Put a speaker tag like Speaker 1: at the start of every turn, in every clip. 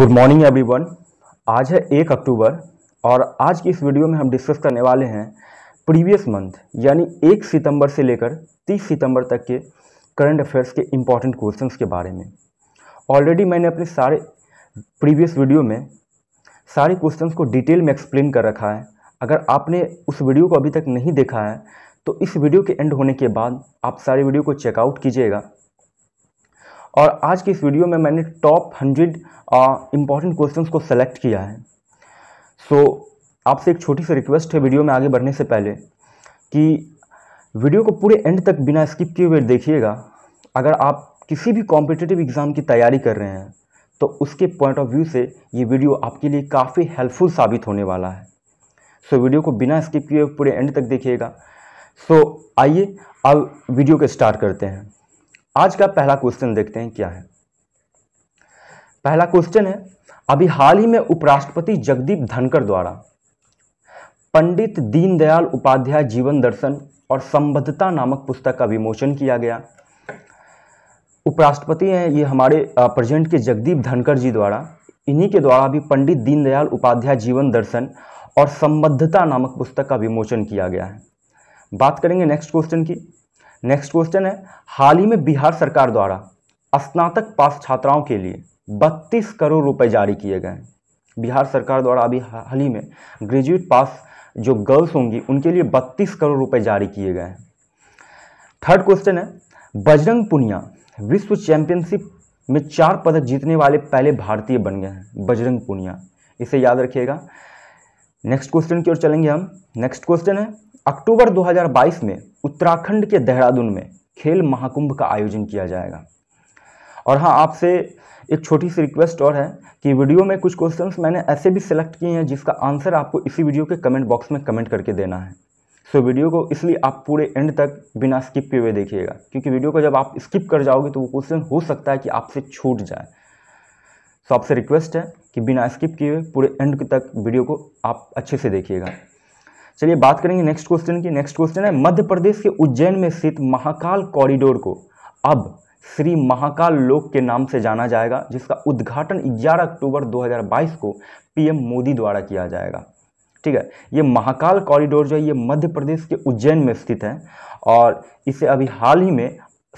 Speaker 1: good morning everyone आज है एक अक्टूबर और आज की इस वीडियो में हम डिस्कस करने वाले हैं प्रीवियस मंथ यानी एक सितंबर से लेकर तीस सितंबर तक के करंट अफेयर्स के इम्पॉर्टेंट क्वेश्चंस के बारे में ऑलरेडी मैंने अपने सारे प्रीवियस वीडियो में सारे क्वेश्चंस को डिटेल में एक्सप्लेन कर रखा है अगर आपने उस वीडियो को अभी तक नहीं देखा है तो इस वीडियो के एंड होने के बाद आप सारे वीडियो को चेकआउट कीजिएगा और आज की इस वीडियो में मैंने टॉप हंड्रेड इंपॉर्टेंट क्वेश्चंस को सेलेक्ट किया है सो so, आपसे एक छोटी सी रिक्वेस्ट है वीडियो में आगे बढ़ने से पहले कि वीडियो को पूरे एंड तक बिना स्किप किए हुए देखिएगा अगर आप किसी भी कॉम्पिटेटिव एग्ज़ाम की तैयारी कर रहे हैं तो उसके पॉइंट ऑफ व्यू से ये वीडियो आपके लिए काफ़ी हेल्पफुल साबित होने वाला है सो so, वीडियो को बिना स्किप किए पूरे एंड तक देखिएगा सो so, आइए अब वीडियो को स्टार्ट करते हैं आज का पहला क्वेश्चन देखते हैं क्या है पहला क्वेश्चन है अभी हाल ही में उपराष्ट्रपति जगदीप धनकर द्वारा पंडित दीनदयाल उपाध्याय जीवन दर्शन और संबद्धता नामक पुस्तक का विमोचन किया गया उपराष्ट्रपति हैं ये हमारे प्रेजेंट के जगदीप धनकर जी द्वारा इन्हीं के द्वारा भी पंडित दीनदयाल उपाध्याय जीवन दर्शन और संबद्धता नामक पुस्तक का विमोचन किया गया है बात करेंगे नेक्स्ट क्वेश्चन की नेक्स्ट क्वेश्चन है हाल ही में बिहार सरकार द्वारा स्नातक पास छात्राओं के लिए बत्तीस करोड़ रुपए जारी किए गए हैं बिहार सरकार द्वारा अभी हाल ही में ग्रेजुएट पास जो गर्ल्स होंगी उनके लिए बत्तीस करोड़ रुपए जारी किए गए हैं थर्ड क्वेश्चन है बजरंग पुनिया विश्व चैंपियनशिप में चार पदक जीतने वाले पहले भारतीय बन गए हैं बजरंग पुनिया इसे याद रखिएगा नेक्स्ट क्वेश्चन की ओर चलेंगे हम नेक्स्ट क्वेश्चन है अक्टूबर 2022 में उत्तराखंड के देहरादून में खेल महाकुंभ का आयोजन किया जाएगा और हाँ आपसे एक छोटी सी रिक्वेस्ट और है कि वीडियो में कुछ क्वेश्चंस मैंने ऐसे भी सिलेक्ट किए हैं जिसका आंसर आपको इसी वीडियो के कमेंट बॉक्स में कमेंट करके देना है सो so, वीडियो को इसलिए आप पूरे एंड तक बिना स्किप किए हुए देखिएगा क्योंकि वीडियो को जब आप स्किप कर जाओगे तो वो क्वेश्चन हो सकता है कि आपसे छूट जाए सो so, आपसे रिक्वेस्ट है कि बिना स्किप किए हुए पूरे एंड तक वीडियो को आप अच्छे से देखिएगा चलिए बात करेंगे नेक्स्ट क्वेश्चन की नेक्स्ट क्वेश्चन है मध्य प्रदेश के उज्जैन में स्थित महाकाल कॉरिडोर को अब श्री महाकाल लोक के नाम से जाना जाएगा जिसका उद्घाटन 11 अक्टूबर 2022 को पीएम मोदी द्वारा किया जाएगा ठीक है ये महाकाल कॉरिडोर जो है ये मध्य प्रदेश के उज्जैन में स्थित है और इसे अभी हाल ही में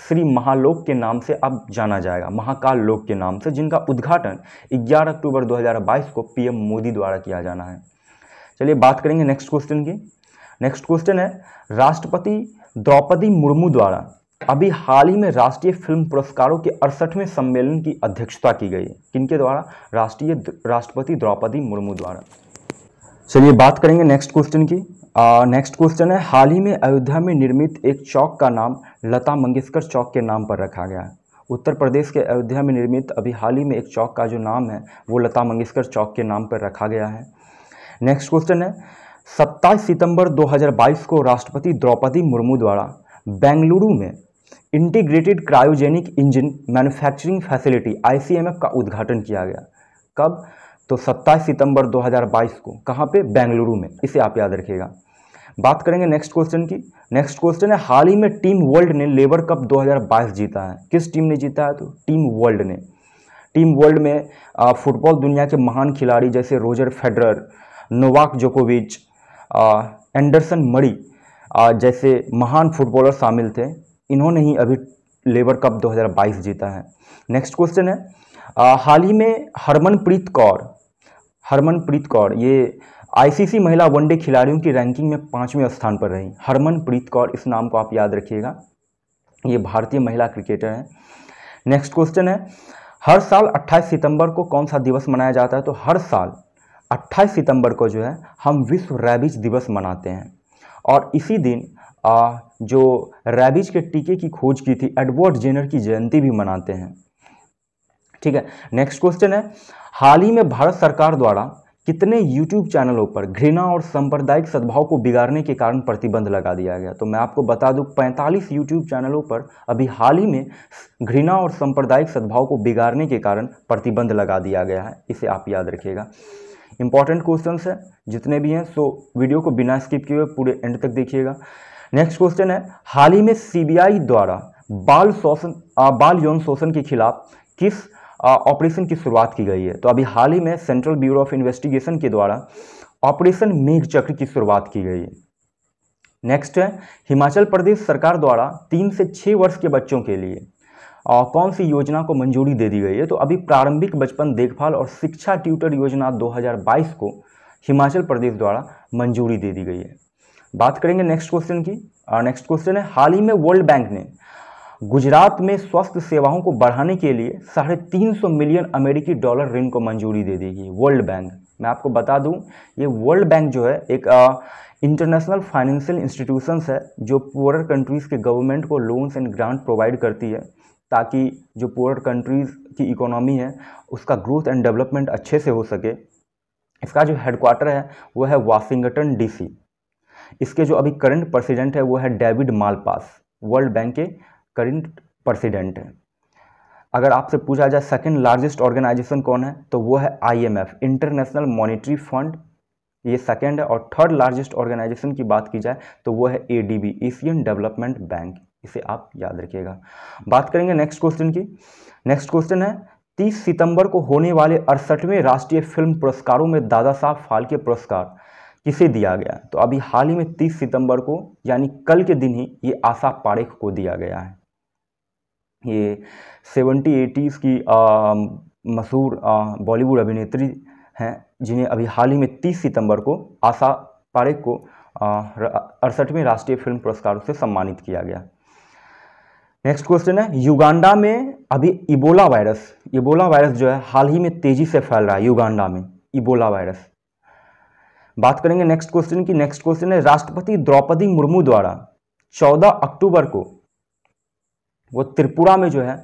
Speaker 1: श्री महालोक के नाम से अब जाना जाएगा महाकाल लोक के नाम से जिनका उद्घाटन 11 अक्टूबर 2022 को पीएम मोदी द्वारा किया जाना है चलिए बात करेंगे नेक्स्ट क्वेश्चन की नेक्स्ट क्वेश्चन है राष्ट्रपति द्रौपदी मुर्मू द्वारा अभी हाल ही में राष्ट्रीय फिल्म पुरस्कारों के अड़सठवें सम्मेलन की अध्यक्षता की गई है किनके द्वारा राष्ट्रीय राष्ट्रपति द्रौपदी मुर्मू द्वारा चलिए बात करेंगे नेक्स्ट क्वेश्चन की नेक्स्ट क्वेश्चन है हाल ही में अयोध्या में निर्मित एक चौक का नाम लता मंगेशकर चौक के नाम पर रखा गया है उत्तर प्रदेश के अयोध्या में निर्मित अभी हाल ही में एक चौक का जो नाम है वो लता मंगेशकर चौक के नाम पर रखा गया है नेक्स्ट क्वेश्चन है सत्ताईस सितंबर 2022 को राष्ट्रपति द्रौपदी मुर्मू द्वारा बेंगलुरु में integrated cryogenic engine manufacturing facility ICMF का उद्घाटन किया गया कब तो 27 सितंबर 2022 को कहाँ पे बेंगलुरु में इसे आप याद रखिएगा बात करेंगे नेक्स्ट क्वेश्चन की नेक्स्ट क्वेश्चन है हाल ही में टीम वर्ल्ड ने लेबर कप 2022 जीता है किस टीम ने जीता है तो टीम वर्ल्ड ने टीम वर्ल्ड में फुटबॉल दुनिया के महान खिलाड़ी जैसे रोजर फेडरर नोवाक जोकोविच एंडरसन मड़ी जैसे महान फुटबॉलर शामिल थे इन्होंने ही अभी लेबर कप 2022 जीता है नेक्स्ट क्वेश्चन है हाल ही में हरमनप्रीत कौर हरमनप्रीत कौर ये आईसीसी महिला वनडे खिलाड़ियों की रैंकिंग में पाँचवें स्थान पर रही हरमनप्रीत कौर इस नाम को आप याद रखिएगा ये भारतीय महिला क्रिकेटर हैं नेक्स्ट क्वेश्चन है हर साल 28 सितंबर को कौन सा दिवस मनाया जाता है तो हर साल 28 सितंबर को जो है हम विश्व रैबिज दिवस मनाते हैं और इसी दिन आ, जो रैबिज के टीके की खोज की थी एडवर्ड जेनर की जयंती भी मनाते हैं ठीक है नेक्स्ट क्वेश्चन है हाल ही में भारत सरकार द्वारा कितने YouTube चैनलों पर घृणा और सांप्रदायिक सद्भाव को बिगाड़ने के कारण प्रतिबंध लगा दिया गया तो मैं आपको बता दूं 45 YouTube चैनलों पर अभी हाल ही में घृणा और सांप्रदायिक सद्भाव को बिगाड़ने के कारण प्रतिबंध लगा दिया गया है इसे आप याद रखिएगा इंपॉर्टेंट क्वेश्चन है जितने भी हैं सो वीडियो को बिना स्किप किए हुए पूरे एंड तक देखिएगा नेक्स्ट क्वेश्चन है हाल ही में सीबीआई द्वारा बाल शोषण बाल यौन शोषण के खिलाफ किस ऑपरेशन की शुरुआत की गई है तो अभी हाल ही में सेंट्रल ब्यूरो ऑफ इन्वेस्टिगेशन के द्वारा ऑपरेशन मेघ चक्र की शुरुआत की गई है नेक्स्ट है हिमाचल प्रदेश सरकार द्वारा तीन से छः वर्ष के बच्चों के लिए कौन सी योजना को मंजूरी दे दी गई है तो अभी प्रारंभिक बचपन देखभाल और शिक्षा ट्यूटर योजना 2022 को हिमाचल प्रदेश द्वारा मंजूरी दे दी गई है बात करेंगे नेक्स्ट क्वेश्चन की नेक्स्ट क्वेश्चन है हाल ही में वर्ल्ड बैंक ने गुजरात में स्वास्थ्य सेवाओं को बढ़ाने के लिए साढ़े तीन सौ मिलियन अमेरिकी डॉलर ऋण को मंजूरी दे दी गई वर्ल्ड बैंक मैं आपको बता दूं ये वर्ल्ड बैंक जो है एक इंटरनेशनल फाइनेंशियल इंस्टीट्यूशंस है जो पुअर कंट्रीज़ के गवर्नमेंट को लोन्स एंड ग्रांट प्रोवाइड करती है ताकि जो पोअर कंट्रीज़ की इकोनॉमी है उसका ग्रोथ एंड डेवलपमेंट अच्छे से हो सके इसका जो हेडक्वार्टर है वो है वाशिंगटन डीसी इसके जो अभी करंट प्रेसिडेंट है वो है डेविड मालपास वर्ल्ड बैंक के करंट प्रेसिडेंट हैं अगर आपसे पूछा जाए सेकंड लार्जेस्ट ऑर्गेनाइजेशन कौन है तो वो है आईएमएफ इंटरनेशनल मॉनेटरी फंड ये सेकेंड है और थर्ड लार्जेस्ट ऑर्गेनाइजेशन की बात की जाए तो वो है एडीबी एशियन डेवलपमेंट बैंक इसे आप याद रखिएगा बात करेंगे नेक्स्ट क्वेश्चन की नेक्स्ट क्वेश्चन है 30 सितंबर को होने वाले अड़सठवें राष्ट्रीय फिल्म पुरस्कारों में दादा साहब फाल्के पुरस्कार किसे दिया गया तो अभी हाल ही में 30 सितंबर को यानी कल के दिन ही ये आशा पारेख को दिया गया है ये सेवेंटी एटीज़ की मशहूर बॉलीवुड अभिनेत्री हैं जिन्हें अभी हाल ही में 30 सितंबर को आशा पारेख को अड़सठवें राष्ट्रीय फिल्म पुरस्कारों से सम्मानित किया गया नेक्स्ट क्वेश्चन है युगांडा में अभी इबोला वायरस इबोला वायरस जो है हाल ही में तेजी से फैल रहा है युगांडा में इबोला वायरस बात करेंगे नेक्स्ट क्वेश्चन की नेक्स्ट क्वेश्चन है राष्ट्रपति द्रौपदी मुर्मू द्वारा 14 अक्टूबर को वो त्रिपुरा में जो है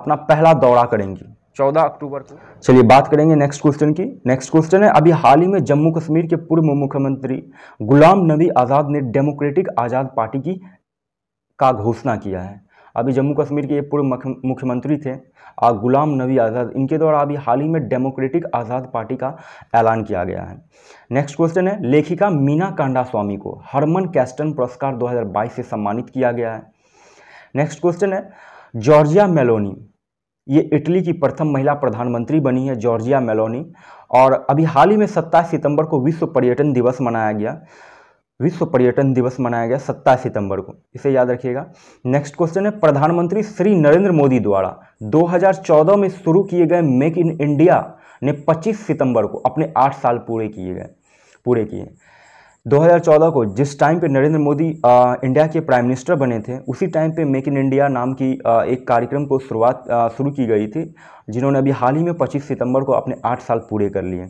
Speaker 1: अपना पहला दौरा करेंगी 14 अक्टूबर को चलिए बात करेंगे नेक्स्ट क्वेश्चन की नेक्स्ट क्वेश्चन है अभी हाल ही में जम्मू कश्मीर के पूर्व मुख्यमंत्री गुलाम नबी आज़ाद ने डेमोक्रेटिक आज़ाद पार्टी की का घोषणा किया है अभी जम्मू कश्मीर के पूर्व मुख्यमंत्री थे और गुलाम नबी आज़ाद इनके द्वारा अभी हाल ही में डेमोक्रेटिक आज़ाद पार्टी का ऐलान किया गया है नेक्स्ट क्वेश्चन है लेखिका मीना कांडा स्वामी को हरमन कैस्टन पुरस्कार 2022 से सम्मानित किया गया है नेक्स्ट क्वेश्चन है जॉर्जिया मेलोनी ये इटली की प्रथम महिला प्रधानमंत्री बनी है जॉर्जिया मेलोनी और अभी हाल ही में सत्ताईस सितंबर को विश्व पर्यटन दिवस मनाया गया विश्व पर्यटन दिवस मनाया गया सत्ताईस सितंबर को इसे याद रखिएगा नेक्स्ट क्वेश्चन है प्रधानमंत्री श्री नरेंद्र मोदी द्वारा 2014 में शुरू किए गए मेक इन इंडिया ने 25 सितंबर को अपने आठ साल पूरे किए गए पूरे किए 2014 को जिस टाइम पे नरेंद्र मोदी आ, इंडिया के प्राइम मिनिस्टर बने थे उसी टाइम पे मेक इन इंडिया नाम की आ, एक कार्यक्रम को शुरुआत शुरू की गई थी जिन्होंने अभी हाल ही में 25 सितंबर को अपने आठ साल पूरे कर लिए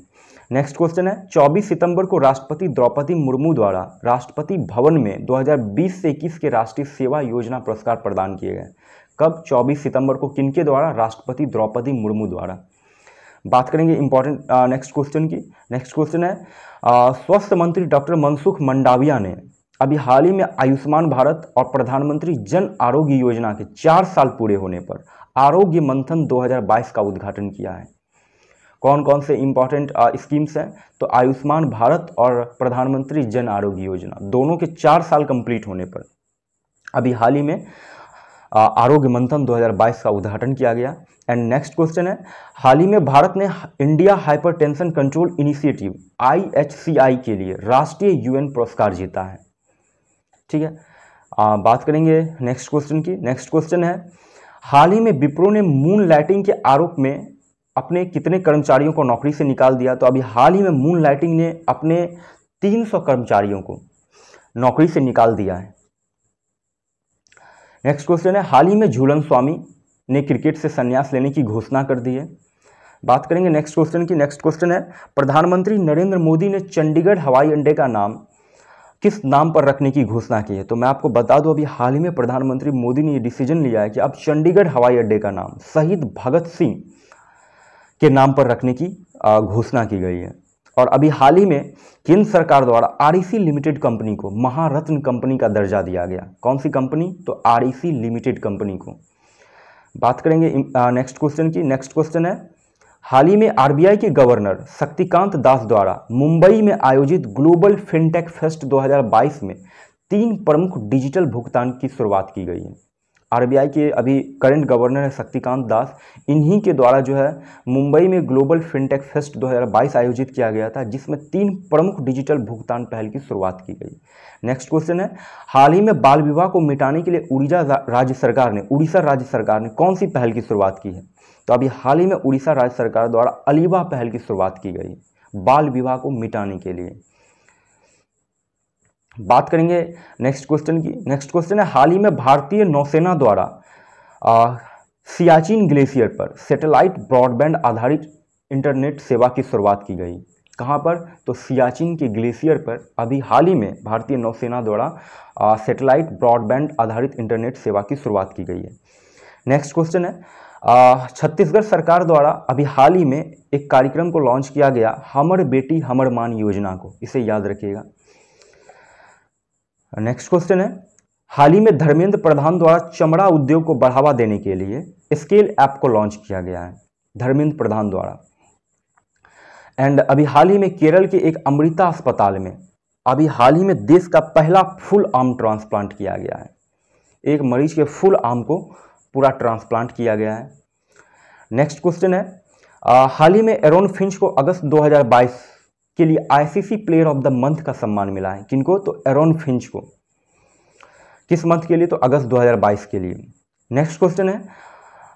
Speaker 1: नेक्स्ट क्वेश्चन है 24 सितंबर को राष्ट्रपति द्रौपदी मुर्मू द्वारा राष्ट्रपति भवन में 2020 से इक्कीस के राष्ट्रीय सेवा योजना पुरस्कार प्रदान किए गए कब 24 सितंबर को किनके द्वारा राष्ट्रपति द्रौपदी मुर्मू द्वारा बात करेंगे इंपॉर्टेंट नेक्स्ट क्वेश्चन की नेक्स्ट क्वेश्चन है स्वास्थ्य मंत्री डॉक्टर मनसुख मंडाविया ने अभी हाल ही में आयुष्मान भारत और प्रधानमंत्री जन आरोग्य योजना के चार साल पूरे होने पर आरोग्य मंथन 2022 का उद्घाटन किया है कौन कौन से इम्पॉर्टेंट स्कीम्स हैं तो आयुष्मान भारत और प्रधानमंत्री जन आरोग्य योजना दोनों के चार साल कंप्लीट होने पर अभी हाल ही में आरोग्य मंथन 2022 का उद्घाटन किया गया एंड नेक्स्ट क्वेश्चन है हाल ही में भारत ने India hypertension control initiative IHCI के लिए राष्ट्रीय यूएन पुरस्कार जीता है ठीक है आ, बात करेंगे नेक्स्ट क्वेश्चन की नेक्स्ट क्वेश्चन है हाल ही में विप्रो ने मून लाइटिंग के आरोप में अपने कितने कर्मचारियों को नौकरी से निकाल दिया तो अभी हाल ही में मून लाइटिंग ने अपने 300 कर्मचारियों को नौकरी से निकाल दिया है नेक्स्ट क्वेश्चन है हाल ही में झूलन स्वामी ने क्रिकेट से संन्यास लेने की घोषणा कर दी है बात करेंगे नेक्स्ट क्वेश्चन की नेक्स्ट क्वेश्चन है प्रधानमंत्री नरेंद्र मोदी ने चंडीगढ़ हवाई अड्डे का नाम किस नाम पर रखने की घोषणा की है तो मैं आपको बता दूं अभी हाल ही में प्रधानमंत्री मोदी ने ये डिसीजन लिया है कि अब चंडीगढ़ हवाई अड्डे का नाम शहीद भगत सिंह के नाम पर रखने की घोषणा की गई है और अभी हाल ही में केंद्र सरकार द्वारा आर लिमिटेड e कंपनी को महारत्न कंपनी का दर्जा दिया गया कौन सी कंपनी तो आर लिमिटेड e कंपनी को बात करेंगे नेक्स्ट क्वेश्चन की नेक्स्ट क्वेश्चन है हाल ही में आरबीआई के गवर्नर शक्तिकांत दास द्वारा मुंबई में आयोजित ग्लोबल फिनटेक फेस्ट 2022 में तीन प्रमुख डिजिटल भुगतान की शुरुआत की गई है आरबीआई के अभी करंट गवर्नर है शक्तिकांत दास इन्हीं के द्वारा जो है मुंबई में ग्लोबल फिनटेक फेस्ट 2022 आयोजित किया गया था जिसमें तीन प्रमुख डिजिटल भुगतान पहल की शुरुआत की गई नेक्स्ट क्वेश्चन है हाल ही में बाल विवाह को मिटाने के लिए उड़ीसा राज्य सरकार ने उड़ीसा राज्य सरकार ने कौन सी पहल की शुरुआत की है तो अभी हाल ही में उड़ीसा राज्य सरकार द्वारा अलीवा पहल की शुरुआत की गई बाल विवाह को मिटाने के लिए बात करेंगे नेक्स्ट क्वेश्चन की नेक्स्ट क्वेश्चन है हाल ही में भारतीय नौसेना द्वारा सियाचिन ग्लेशियर पर सैटेलाइट ब्रॉडबैंड आधारित इंटरनेट सेवा की शुरुआत की गई कहाँ पर तो सियाचिन के ग्लेशियर पर अभी हाल ही में भारतीय नौसेना द्वारा सैटेलाइट ब्रॉडबैंड आधारित इंटरनेट सेवा की शुरुआत की गई है नेक्स्ट क्वेश्चन है छत्तीसगढ़ सरकार द्वारा अभी हाल ही में एक कार्यक्रम को लॉन्च किया गया हमर बेटी हमर मान योजना को इसे याद रखिएगा नेक्स्ट क्वेश्चन है हाल ही में धर्मेंद्र प्रधान द्वारा चमड़ा उद्योग को बढ़ावा देने के लिए स्केल ऐप को लॉन्च किया गया है धर्मेंद्र प्रधान द्वारा एंड अभी हाल ही में केरल के एक अमृता अस्पताल में अभी हाल ही में देश का पहला फुल आर्म ट्रांसप्लांट किया गया है एक मरीज के फुल आर्म को पूरा ट्रांसप्लांट किया गया है नेक्स्ट क्वेश्चन है हाल ही में एरोन फिंच को अगस्त 2022 के लिए ICC player of the month का सम्मान मिला है किनको तो एरोन फिंच को किस मंथ के लिए तो अगस्त 2022 के लिए नेक्स्ट क्वेश्चन है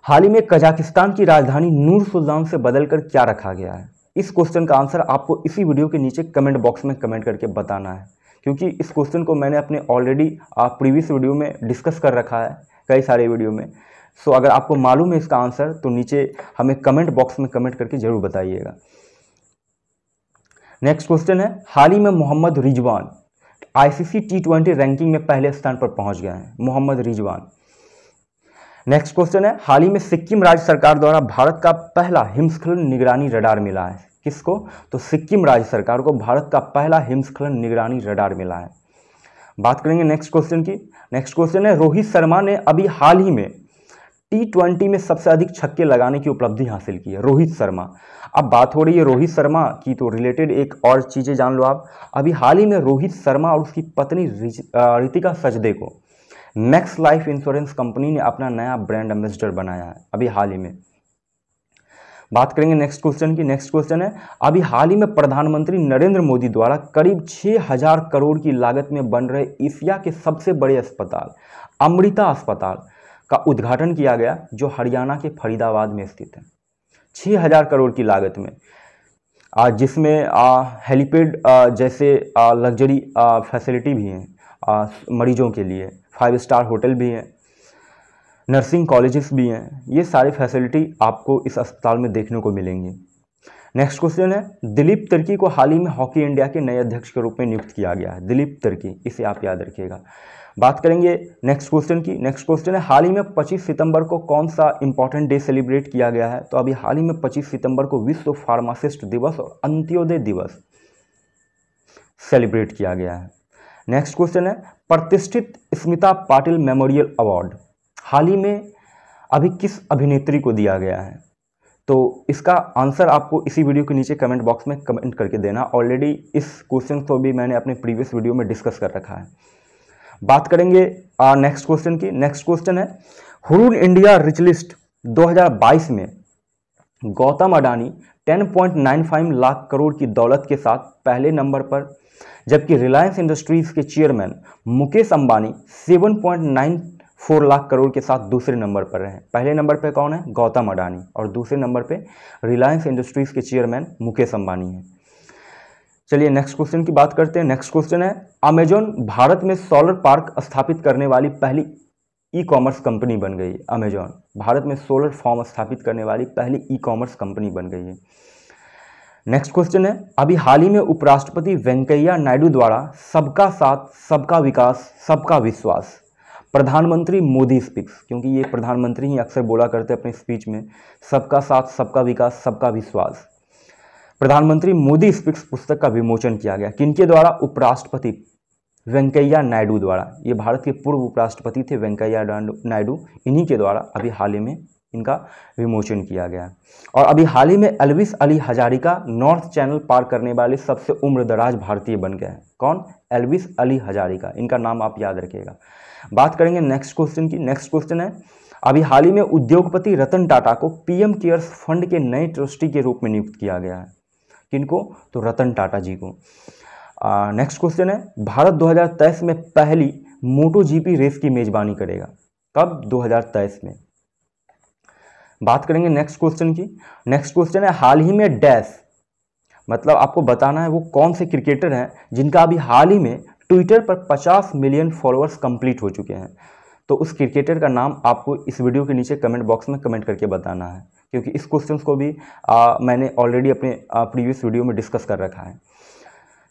Speaker 1: हाल ही में कजाकिस्तान की राजधानी नूर सुल्तान से बदलकर क्या रखा गया है इस क्वेश्चन का आंसर आपको इसी वीडियो के नीचे कमेंट बॉक्स में कमेंट करके बताना है क्योंकि इस क्वेश्चन को मैंने अपने ऑलरेडी आप प्रीवियस वीडियो में डिस्कस कर रखा है कई सारे वीडियो में सो अगर आपको मालूम है इसका आंसर तो नीचे हमें कमेंट बॉक्स में कमेंट करके ज़रूर बताइएगा नेक्स्ट क्वेश्चन है हाल ही में Mohammad Rizwan ICC T twenty ranking में पहले स्थान पर पहुंच गए हैं मोहम्मद रिजवान नेक्स्ट क्वेश्चन है हाल ही में सिक्किम राज्य सरकार द्वारा भारत का पहला हिमस्खलन निगरानी रडार मिला है किसको तो सिक्किम राज्य सरकार को भारत का पहला हिमस्खलन निगरानी रडार मिला है बात करेंगे नेक्स्ट क्वेश्चन की नेक्स्ट क्वेश्चन है रोहित शर्मा ने अभी हाल ही में टी ट्वेंटी में सबसे अधिक छक्के लगाने की उपलब्धि हासिल की है रोहित शर्मा अब बात हो रही है रोहित शर्मा की तो रिलेटेड एक और चीज़ें जान लो आप अभी हाल ही में रोहित शर्मा और उसकी पत्नी रितिका सजदे को मैक्स लाइफ इंश्योरेंस कंपनी ने अपना नया ब्रांड एम्बेसडर बनाया है अभी हाल ही में बात करेंगे नेक्स्ट क्वेश्चन की नेक्स्ट क्वेश्चन है अभी हाल ही में प्रधानमंत्री नरेंद्र मोदी द्वारा करीब हजार करोड़ की लागत में बन रहे एशिया के सबसे बड़े अस्पताल अमृता अस्पताल का उद्घाटन किया गया जो हरियाणा के फरीदाबाद में स्थित है छः हज़ार करोड़ की लागत में आ, जिसमें हेलीपेड जैसे लग्जरी फैसिलिटी भी हैं मरीजों के लिए फाइव स्टार होटल भी हैं नर्सिंग कॉलेजेस भी हैं ये सारी फैसिलिटी आपको इस अस्पताल में देखने को मिलेंगी नेक्स्ट क्वेश्चन है दिलीप तिर्की को हाल ही में हॉकी इंडिया के नए अध्यक्ष के रूप में नियुक्त किया गया है दिलीप तिर्की इसे आप याद रखिएगा बात करेंगे नेक्स्ट क्वेश्चन की नेक्स्ट क्वेश्चन है हाल ही में 25 सितंबर को कौन सा इंपॉर्टेंट डे सेलिब्रेट किया गया है तो अभी हाल ही में 25 सितंबर को विश्व फार्मासिस्ट दिवस और अंत्योदय दिवस सेलिब्रेट किया गया है नेक्स्ट क्वेश्चन है प्रतिष्ठित स्मिता पाटिल मेमोरियल अवार्ड हाल ही में अभी किस अभिनेत्री को दिया गया है तो इसका आंसर आपको इसी वीडियो के नीचे कमेंट बॉक्स में कमेंट करके देना ऑलरेडी इस क्वेश्चन को भी मैंने अपने प्रीवियस वीडियो में डिस्कस कर रखा है बात करेंगे नेक्स्ट क्वेश्चन की नेक्स्ट क्वेश्चन है हुरून इंडिया रिच लिस्ट 2022 में गौतम अडानी 10.95 लाख करोड़ की दौलत के साथ पहले नंबर पर जबकि रिलायंस इंडस्ट्रीज़ के चेयरमैन मुकेश अंबानी 7.94 लाख करोड़ के साथ दूसरे नंबर पर हैं पहले नंबर पर कौन है गौतम अडानी और दूसरे नंबर पर रिलायंस इंडस्ट्रीज़ के चेयरमैन मुकेश अंबानी हैं चलिए नेक्स्ट क्वेश्चन की बात करते हैं नेक्स्ट क्वेश्चन है अमेजोन भारत में सोलर पार्क स्थापित करने वाली पहली ई कॉमर्स कंपनी बन गई है अमेजॉन भारत में सोलर फॉर्म स्थापित करने वाली पहली ई कॉमर्स कंपनी बन गई है नेक्स्ट क्वेश्चन है अभी हाल ही में उपराष्ट्रपति वेंकैया नायडू द्वारा सबका साथ सबका विकास सबका विश्वास प्रधानमंत्री मोदी स्पीक्स क्योंकि ये प्रधानमंत्री ही अक्सर बोला करते हैं अपने स्पीच में सबका साथ सबका विकास सबका विश्वास प्रधानमंत्री मोदी स्पीक्स पुस्तक का विमोचन किया गया किनके द्वारा उपराष्ट्रपति वेंकैया नायडू द्वारा ये भारत के पूर्व उपराष्ट्रपति थे वेंकैया नायडू इन्हीं के द्वारा अभी हाल ही में इनका विमोचन किया गया और अभी हाल ही में एलविस अली हजारिका नॉर्थ चैनल पार करने वाले सबसे उम्रदराज भारतीय बन गए हैं कौन एलविस अली हजारिका इनका नाम आप याद रखिएगा बात करेंगे नेक्स्ट क्वेश्चन की नेक्स्ट क्वेश्चन है अभी हाल ही में उद्योगपति रतन टाटा को पीएम केयर्स फंड के नए ट्रस्टी के रूप में नियुक्त किया गया है किनको तो रतन टाटा जी को नेक्स्ट क्वेश्चन है भारत 2023 में पहली मोटो जीपी रेस की मेजबानी करेगा कब 2023 में बात करेंगे नेक्स्ट क्वेश्चन की नेक्स्ट क्वेश्चन है हाल ही में डैश मतलब आपको बताना है वो कौन से क्रिकेटर हैं जिनका अभी हाल ही में ट्विटर पर 50 मिलियन फॉलोअर्स कंप्लीट हो चुके हैं तो उस क्रिकेटर का नाम आपको इस वीडियो के नीचे कमेंट बॉक्स में कमेंट करके बताना है क्योंकि इस क्वेश्चन को भी आ, मैंने ऑलरेडी अपने प्रीवियस वीडियो में डिस्कस कर रखा है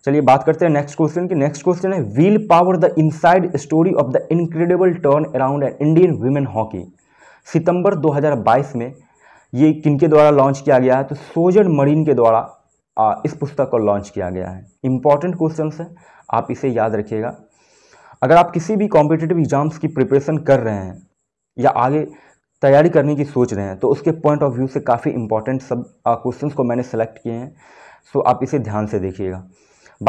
Speaker 1: चलिए बात करते हैं नेक्स्ट क्वेश्चन की नेक्स्ट क्वेश्चन है will power the inside story of the incredible turn around an Indian women hockey सितंबर 2022 में ये किनके द्वारा लॉन्च किया गया है तो सोजन मरीन के द्वारा इस पुस्तक को लॉन्च किया गया है इंपॉर्टेंट क्वेश्चन है आप इसे याद रखिएगा अगर आप किसी भी कॉम्पिटेटिव एग्ज़ाम्स की प्रिपरेशन कर रहे हैं या आगे तैयारी करने की सोच रहे हैं तो उसके पॉइंट ऑफ व्यू से काफ़ी इंपॉर्टेंट सब क्वेश्चंस को मैंने सेलेक्ट किए हैं सो आप इसे ध्यान से देखिएगा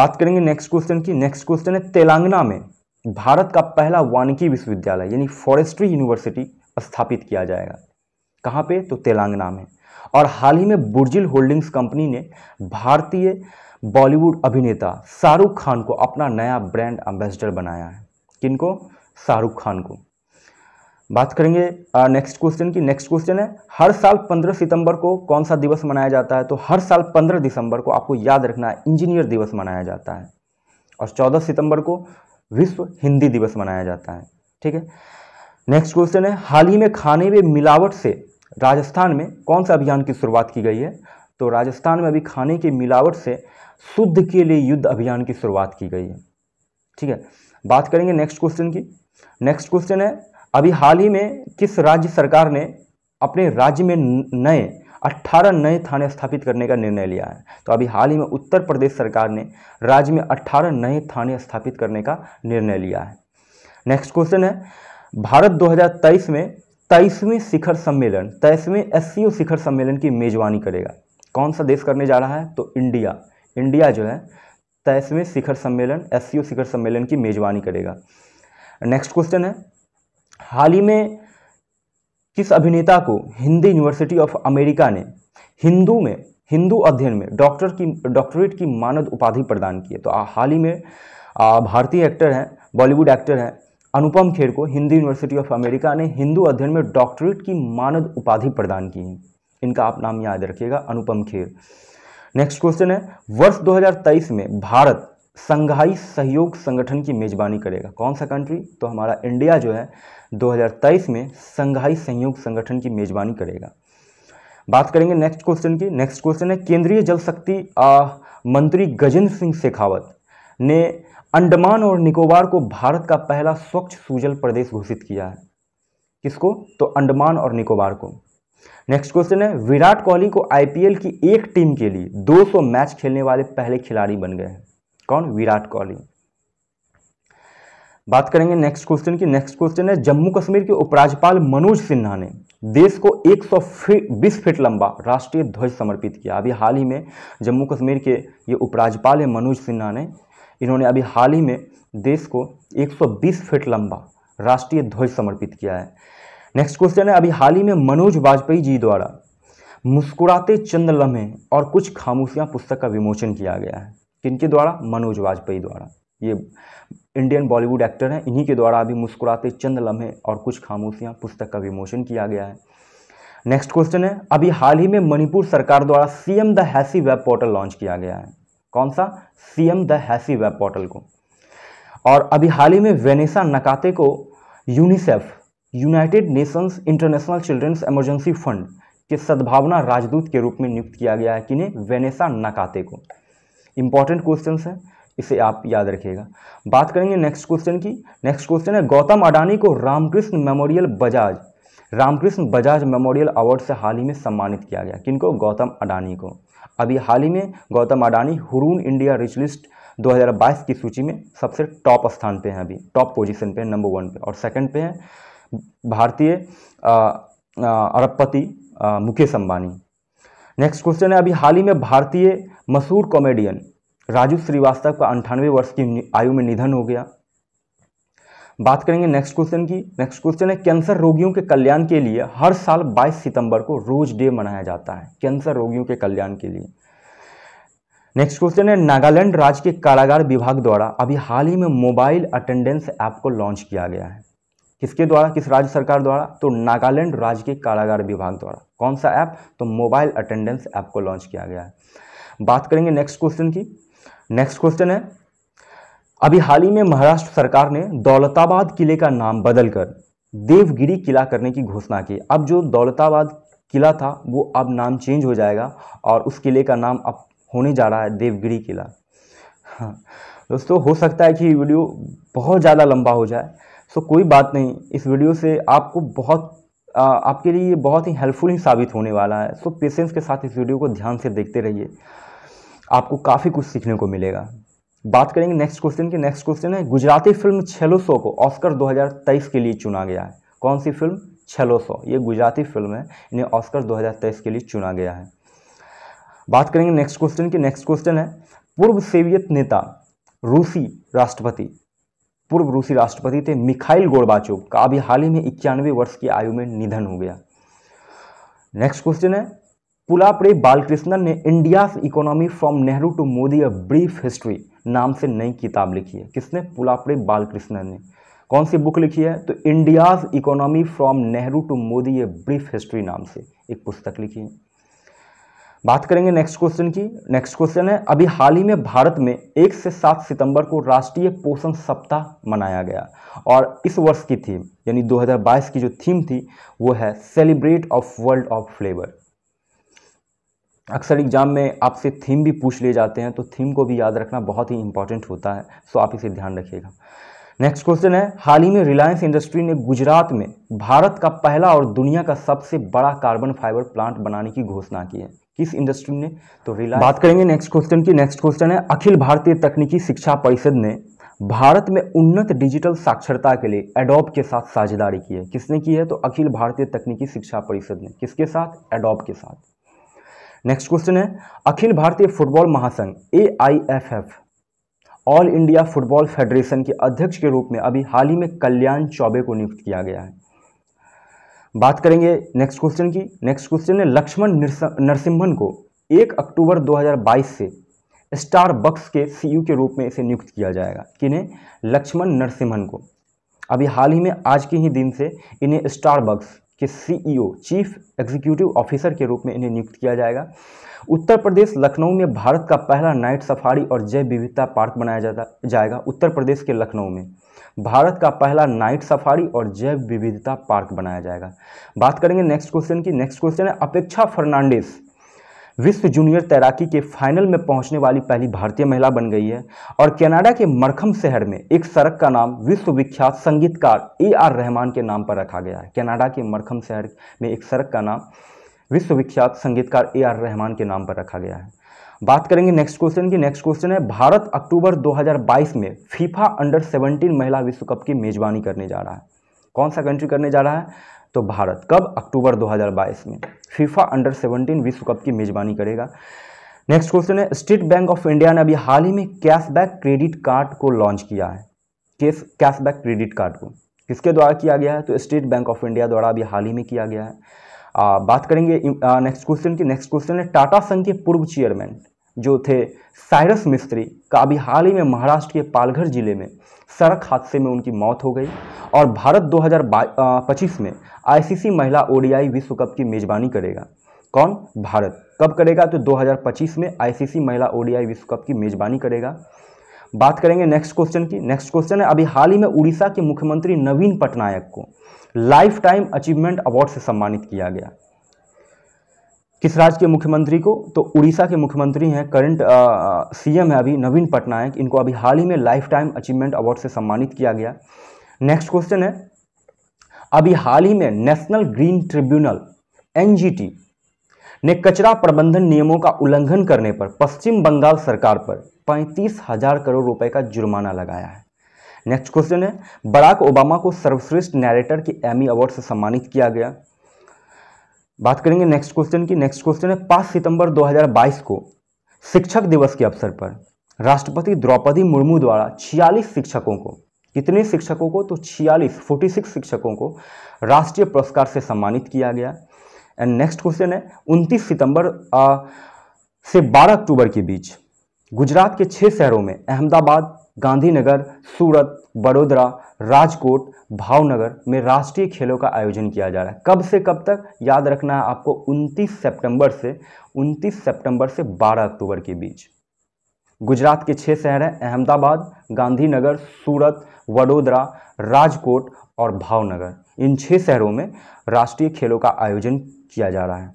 Speaker 1: बात करेंगे नेक्स्ट क्वेश्चन की नेक्स्ट क्वेश्चन है तेलंगाना में भारत का पहला वानिकी विश्वविद्यालय यानी फॉरेस्ट्री यूनिवर्सिटी स्थापित किया जाएगा कहाँ पर तो तेलंगाना में और हाल ही में बुर्जिल होल्डिंग्स कंपनी ने भारतीय बॉलीवुड अभिनेता शाहरुख खान को अपना नया ब्रांड एम्बेसडर बनाया है किनको शाहरुख खान को बात करेंगे नेक्स्ट क्वेश्चन की नेक्स्ट क्वेश्चन है हर साल 15 सितंबर को कौन सा दिवस मनाया जाता है तो हर साल 15 दिसंबर को आपको याद रखना है इंजीनियर दिवस मनाया जाता है और 14 सितंबर को विश्व हिंदी दिवस मनाया जाता है ठीक है नेक्स्ट क्वेश्चन है हाल ही में खाने में मिलावट से राजस्थान में कौन सा अभियान की शुरुआत की गई है तो राजस्थान में अभी खाने की मिलावट से शुद्ध के लिए युद्ध अभियान की शुरुआत की गई है ठीक है बात करेंगे नेक्स्ट क्वेश्चन की नेक्स्ट क्वेश्चन है अभी हाल ही में किस राज्य सरकार ने अपने राज्य में नए 18 नए थाने स्थापित करने का निर्णय लिया है तो अभी हाल ही में उत्तर प्रदेश सरकार ने राज्य में 18 नए थाने स्थापित करने का निर्णय लिया है नेक्स्ट क्वेश्चन है भारत 2023 में तेईसवें शिखर सम्मेलन तेईसवें एस शिखर सम्मेलन की मेजबानी करेगा कौन सा देश करने जा रहा है तो इंडिया इंडिया जो है तेईसवें शिखर सम्मेलन एस शिखर सम्मेलन की मेजबानी करेगा नेक्स्ट क्वेश्चन है हाल ही में किस अभिनेता को हिंदी यूनिवर्सिटी ऑफ अमेरिका ने हिंदू में हिंदू अध्ययन में डॉक्टर की डॉक्टरेट की मानद उपाधि प्रदान की है तो हाल ही में भारतीय एक्टर हैं बॉलीवुड एक्टर हैं अनुपम खेर को हिंदी यूनिवर्सिटी ऑफ अमेरिका ने हिंदू अध्ययन में डॉक्टरेट की मानद उपाधि प्रदान की है इनका आप नाम याद रखिएगा अनुपम खेर नेक्स्ट क्वेश्चन है वर्ष 2023 में भारत संघाई सहयोग संगठन की मेजबानी करेगा कौन सा कंट्री तो हमारा इंडिया जो है 2023 में संघाई सहयोग संगठन की मेजबानी करेगा बात करेंगे नेक्स्ट क्वेश्चन की नेक्स्ट क्वेश्चन है केंद्रीय जल शक्ति मंत्री गजेंद्र सिंह शेखावत ने अंडमान और निकोबार को भारत का पहला स्वच्छ सूजल प्रदेश घोषित किया है किसको तो अंडमान और निकोबार को नेक्स्ट क्वेश्चन है विराट कोहली को आईपीएल की एक टीम के लिए 200 मैच खेलने वाले पहले खिलाड़ी बन गए हैं कौन विराट कोहली बात करेंगे नेक्स्ट क्वेश्चन की नेक्स्ट क्वेश्चन है जम्मू कश्मीर के उपराज्यपाल मनोज सिन्हा ने देश को एक सौ बीस फीट लंबा राष्ट्रीय ध्वज समर्पित किया अभी हाल ही में जम्मू कश्मीर के ये उपराज्यपाल है मनोज सिन्हा ने इन्होंने अभी हाल ही में देश को 120 फीट लंबा राष्ट्रीय ध्वज समर्पित किया है नेक्स्ट क्वेश्चन है अभी हाल ही में मनोज वाजपेयी जी द्वारा मुस्कुराते चंद लम्हे और कुछ खामोशियां पुस्तक का विमोचन किया गया है किनके द्वारा मनोज वाजपेयी द्वारा ये इंडियन बॉलीवुड एक्टर हैं इन्हीं के द्वारा अभी मुस्कुराते चंद लम्हे और कुछ खामोशियां पुस्तक का विमोचन किया गया है नेक्स्ट क्वेश्चन है अभी हाल ही में मणिपुर सरकार द्वारा सीएम द हैसी वेब पोर्टल लॉन्च किया गया है कौन सा सीएम द हैसी वेब पोर्टल को और अभी हाल ही में वेनेसा नकाते को UNICEF United Nations International Children's Emergency Fund के सद्भावना राजदूत के रूप में नियुक्त किया गया है किन्हें वेनेसा नकाते को इंपॉर्टेंट क्वेश्चन है इसे आप याद रखिएगा बात करेंगे नेक्स्ट क्वेश्चन की नेक्स्ट क्वेश्चन है गौतम अडानी को Ramkrishna memorial Bajaj Ramkrishna Bajaj memorial award से हाल ही में सम्मानित किया गया किनको गौतम अडानी को अभी हाल ही में Gautam Adani Hurun India rich list 2022 की सूची में सबसे टॉप स्थान पे हैं अभी टॉप पोजीशन पे नंबर वन पे और सेकंड पे हैं भारतीय अरबपति मुकेश अंबानी नेक्स्ट क्वेश्चन है अभी हाल ही में भारतीय मशहूर कॉमेडियन राजू श्रीवास्तव का अंठानवे वर्ष की आयु में निधन हो गया बात करेंगे नेक्स्ट क्वेश्चन की नेक्स्ट क्वेश्चन है कैंसर रोगियों के कल्याण के लिए हर साल 22 सितंबर को रोज डे मनाया जाता है कैंसर रोगियों के कल्याण के लिए नेक्स्ट क्वेश्चन है नागालैंड राज्य के कारागार विभाग द्वारा अभी हाल ही में मोबाइल अटेंडेंस ऐप को लॉन्च किया गया है किसके द्वारा किस राज्य सरकार द्वारा तो नागालैंड राज्य के कारागार विभाग द्वारा कौन सा ऐप तो मोबाइल अटेंडेंस ऐप को लॉन्च किया गया है बात करेंगे नेक्स्ट क्वेश्चन की नेक्स्ट क्वेश्चन है अभी हाल ही में महाराष्ट्र सरकार ने दौलताबाद किले का नाम बदलकर देवगिरी किला करने की घोषणा की अब जो दौलताबाद किला था वो अब नाम चेंज हो जाएगा और उस किले का नाम अब होने जा रहा है देवगिरी किला हाँ दोस्तों हो सकता है कि वीडियो बहुत ज़्यादा लंबा हो जाए सो कोई बात नहीं इस वीडियो से आपको बहुत आ, आपके लिए ये बहुत ही हेल्पफुल ही साबित होने वाला है सो पेशेंस के साथ इस वीडियो को ध्यान से देखते रहिए आपको काफ़ी कुछ सीखने को मिलेगा बात करेंगे नेक्स्ट क्वेश्चन की नेक्स्ट क्वेश्चन है गुजराती फिल्म छेलो सौ को ऑस्कर 2023 के लिए चुना गया है कौन सी फिल्म छेलो सौ ये गुजराती फिल्म है इन्हें ऑस्कर 2023 के लिए चुना गया है बात करेंगे नेक्स्ट क्वेश्चन की नेक्स्ट क्वेश्चन है पूर्व सोवियत नेता रूसी राष्ट्रपति पूर्व रूसी राष्ट्रपति थे मिखाइल गोरबाचोव का अभी हाल ही में इक्यानवे वर्ष की आयु में निधन हो गया नेक्स्ट क्वेश्चन है पुलाप्रे बालकृष्णन ने India's economy from Nehru to Modi a brief history नाम से नई किताब लिखी है किसने पुलाप्रे बालकृष्णन ने कौन सी बुक लिखी है तो India's economy from Nehru to Modi a brief history नाम से एक पुस्तक लिखी है बात करेंगे नेक्स्ट क्वेश्चन की नेक्स्ट क्वेश्चन है अभी हाल ही में भारत में एक से सात सितंबर को राष्ट्रीय पोषण सप्ताह मनाया गया और इस वर्ष की थीम यानी 2022 की जो थीम थी वो है celebrate of world of flavour अक्सर एग्जाम में आपसे थीम भी पूछ लिए जाते हैं तो थीम को भी याद रखना बहुत ही इंपॉर्टेंट होता है सो आप इसे ध्यान रखिएगा नेक्स्ट क्वेश्चन है हाल ही में रिलायंस इंडस्ट्री ने गुजरात में भारत का पहला और दुनिया का सबसे बड़ा कार्बन फाइबर प्लांट बनाने की घोषणा की है किस इंडस्ट्री ने तो रिलायंस बात करेंगे नेक्स्ट क्वेश्चन की नेक्स्ट क्वेश्चन है अखिल भारतीय तकनीकी शिक्षा परिषद ने भारत में उन्नत डिजिटल साक्षरता के लिए एडोप के साथ साझेदारी की है किसने की है तो अखिल भारतीय तकनीकी शिक्षा परिषद ने किसके साथ एडोप के साथ नेक्स्ट क्वेश्चन है अखिल भारतीय फुटबॉल महासंघ A I F F all India football federation के अध्यक्ष के रूप में अभी हाल ही में कल्याण चौबे को नियुक्त किया गया है बात करेंगे नेक्स्ट क्वेश्चन की नेक्स्ट क्वेश्चन है लक्ष्मण नरसिम्हन को 1 अक्टूबर 2022 से स्टार बक्स के सीईओ e के रूप में इसे नियुक्त किया जाएगा किन्हें लक्ष्मण नरसिम्हन को अभी हाल ही में आज के ही दिन से इन्हें स्टार बक्स के सीईओ चीफ एग्जीक्यूटिव ऑफिसर के रूप में इन्हें नियुक्त किया जाएगा उत्तर प्रदेश लखनऊ में भारत का पहला नाइट सफारी और जैव विविधता पार्क बनाया जाता जाएगा उत्तर प्रदेश के लखनऊ में भारत का पहला नाइट सफारी और जैव विविधता पार्क बनाया जाएगा बात करेंगे नेक्स्ट क्वेश्चन की नेक्स्ट क्वेश्चन है अपेक्षा फर्नांडिस विश्व जूनियर तैराकी के फाइनल में पहुंचने वाली पहली भारतीय महिला बन गई है और कनाडा के मरखम शहर में एक सड़क का नाम विश्वविख्यात संगीतकार ए आर रहमान के नाम पर रखा गया है कनाडा के मरखम शहर में एक सड़क का नाम विश्वविख्यात संगीतकार ए आर रहमान के नाम पर रखा गया है बात करेंगे नेक्स्ट क्वेश्चन की नेक्स्ट क्वेश्चन है भारत अक्टूबर 2022 में फीफा अंडर 17 महिला विश्व कप की मेजबानी करने जा रहा है कौन सा कंट्री करने जा रहा है तो भारत कब अक्टूबर 2022 में फीफा अंडर 17 विश्व कप की मेज़बानी करेगा नेक्स्ट क्वेश्चन है स्टेट बैंक ऑफ इंडिया ने अभी हाल ही में कैशबैक क्रेडिट कार्ड को लॉन्च किया है कैशबैक क्रेडिट कार्ड को किसके द्वारा किया गया है तो स्टेट बैंक ऑफ इंडिया द्वारा अभी हाल ही में किया गया है आ, बात करेंगे नेक्स्ट क्वेश्चन की नेक्स्ट क्वेश्चन है टाटा संघ के पूर्व चेयरमैन जो थे साइरस मिस्त्री का अभी हाल ही में महाराष्ट्र के पालघर जिले में सड़क हादसे में उनकी मौत हो गई और भारत 2025 में आईसीसी महिला ओडीआई विश्व कप की मेज़बानी करेगा कौन भारत कब करेगा तो 2025 में आईसीसी महिला ओडीआई विश्व कप की मेज़बानी करेगा बात करेंगे नेक्स्ट क्वेश्चन की नेक्स्ट क्वेश्चन है अभी हाल ही में उड़ीसा के मुख्यमंत्री नवीन पटनायक को लाइफ टाइम अचीवमेंट अवार्ड से सम्मानित किया गया किस राज्य के मुख्यमंत्री को तो उड़ीसा के मुख्यमंत्री हैं करंट सीएम है अभी नवीन पटनायक इनको अभी हाल ही में लाइफ टाइम अचीवमेंट अवार्ड से सम्मानित किया गया नेक्स्ट क्वेश्चन है अभी हाल ही में नेशनल ग्रीन ट्रिब्यूनल एनजीटी ने कचरा प्रबंधन नियमों का उल्लंघन करने पर पश्चिम बंगाल सरकार पर पैंतीस हजार करोड़ रुपए का जुर्माना लगाया है नेक्स्ट क्वेश्चन है बराक ओबामा को सर्वश्रेष्ठ नैरेटर के एमी अवार्ड से सम्मानित किया गया बात करेंगे नेक्स्ट क्वेश्चन की नेक्स्ट क्वेश्चन है पांच सितंबर 2022 को शिक्षक दिवस के अवसर पर राष्ट्रपति द्रौपदी मुर्मू द्वारा छियालीस शिक्षकों को कितने शिक्षकों को तो छियालीस फोर्टी सिक्स शिक्षकों को राष्ट्रीय पुरस्कार से सम्मानित किया गया एंड नेक्स्ट क्वेश्चन है उनतीस सितंबर आ, से बारह अक्टूबर के बीच गुजरात के छह शहरों में अहमदाबाद गांधीनगर सूरत बड़ोदरा राजकोट भावनगर में राष्ट्रीय खेलों का आयोजन किया जा रहा है कब से कब तक याद रखना है आपको 29 सितंबर से 29 सितंबर से 12 अक्टूबर के बीच गुजरात के छः शहर हैं अहमदाबाद गांधीनगर सूरत वडोदरा राजकोट और भावनगर इन छः शहरों में राष्ट्रीय खेलों का आयोजन किया जा रहा है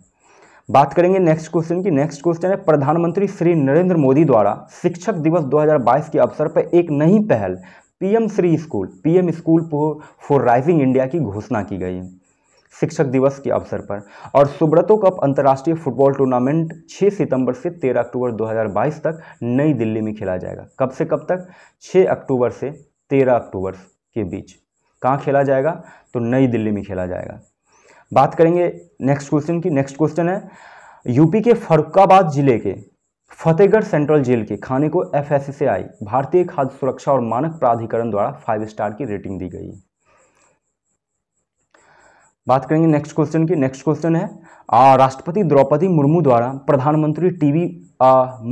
Speaker 1: बात करेंगे नेक्स्ट क्वेश्चन की नेक्स्ट क्वेश्चन है प्रधानमंत्री श्री नरेंद्र मोदी द्वारा शिक्षक दिवस 2022 के अवसर पर एक नई पहल PM Shri school PM school for rising India की घोषणा की गई शिक्षक दिवस के अवसर पर और सुब्रतो कप अंतर्राष्ट्रीय फुटबॉल टूर्नामेंट 6 सितंबर से 13 अक्टूबर 2022 तक नई दिल्ली में खेला जाएगा कब से कब तक 6 अक्टूबर से 13 अक्टूबर के बीच कहाँ खेला जाएगा तो नई दिल्ली में खेला जाएगा बात करेंगे नेक्स्ट क्वेश्चन की नेक्स्ट क्वेश्चन है यूपी के फरुखाबाद जिले के फतेहगढ़ सेंट्रल जेल के खाने को एफ से आई भारतीय खाद्य सुरक्षा और मानक प्राधिकरण द्वारा फाइव स्टार की रेटिंग दी गई बात करेंगे नेक्स्ट क्वेश्चन की नेक्स्ट क्वेश्चन है राष्ट्रपति द्रौपदी मुर्मू द्वारा प्रधानमंत्री टीबी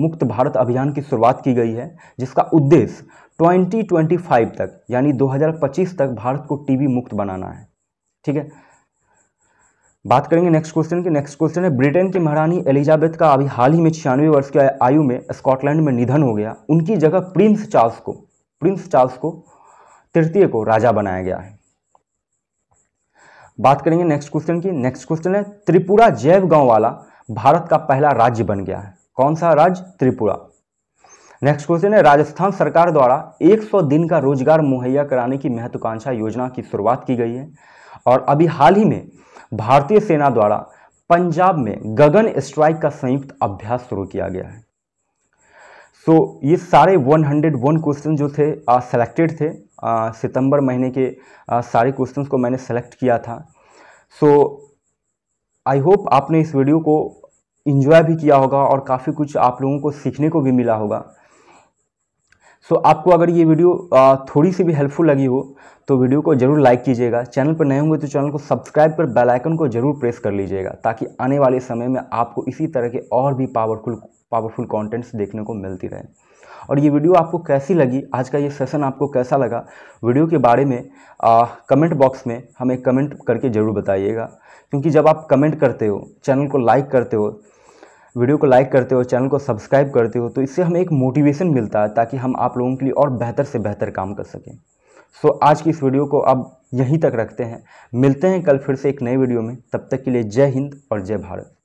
Speaker 1: मुक्त भारत अभियान की शुरुआत की गई है जिसका उद्देश्य 2025 तक यानी 2025 तक भारत को टीबी मुक्त बनाना है ठीक है बात करेंगे नेक्स्ट क्वेश्चन की नेक्स्ट क्वेश्चन है ब्रिटेन की महारानी एलिजाबेथ का अभी हाल ही में छियानवे वर्ष की आयु में स्कॉटलैंड में निधन हो गया उनकी जगह प्रिंस चार्ल्स को प्रिंस चार्ल्स को तृतीय को राजा बनाया गया है बात करेंगे नेक्स्ट क्वेश्चन की नेक्स्ट क्वेश्चन है त्रिपुरा जैव गांव वाला भारत का पहला राज्य बन गया है कौन सा राज्य त्रिपुरा नेक्स्ट क्वेश्चन है राजस्थान सरकार द्वारा 100 दिन का रोजगार मुहैया कराने की महत्वाकांक्षा योजना की शुरुआत की गई है और अभी हाल ही में भारतीय सेना द्वारा पंजाब में गगन स्ट्राइक का संयुक्त अभ्यास शुरू किया गया है सो so, ये सारे 101 क्वेश्चन जो थे सेलेक्टेड थे आ, सितंबर महीने के आ, सारे क्वेश्चंस को मैंने सेलेक्ट किया था सो आई होप आपने इस वीडियो को इन्जॉय भी किया होगा और काफ़ी कुछ आप लोगों को सीखने को भी मिला होगा सो so, आपको अगर ये वीडियो थोड़ी सी भी हेल्पफुल लगी हो तो वीडियो को ज़रूर लाइक कीजिएगा चैनल पर नए होंगे तो चैनल को सब्सक्राइब कर बेल आइकन को ज़रूर प्रेस कर लीजिएगा ताकि आने वाले समय में आपको इसी तरह के और भी पावरफुल पावरफुल कंटेंट्स देखने को मिलती रहे और ये वीडियो आपको कैसी लगी आज का ये सेशन आपको कैसा लगा वीडियो के बारे में आ, कमेंट बॉक्स में हमें कमेंट करके ज़रूर बताइएगा क्योंकि जब आप कमेंट करते हो चैनल को लाइक करते हो वीडियो को लाइक करते हो चैनल को सब्सक्राइब करते हो तो इससे हमें एक मोटिवेशन मिलता है ताकि हम आप लोगों के लिए और बेहतर से बेहतर काम कर सकें सो so, आज की इस वीडियो को अब यहीं तक रखते हैं मिलते हैं कल फिर से एक नए वीडियो में तब तक के लिए जय हिंद और जय भारत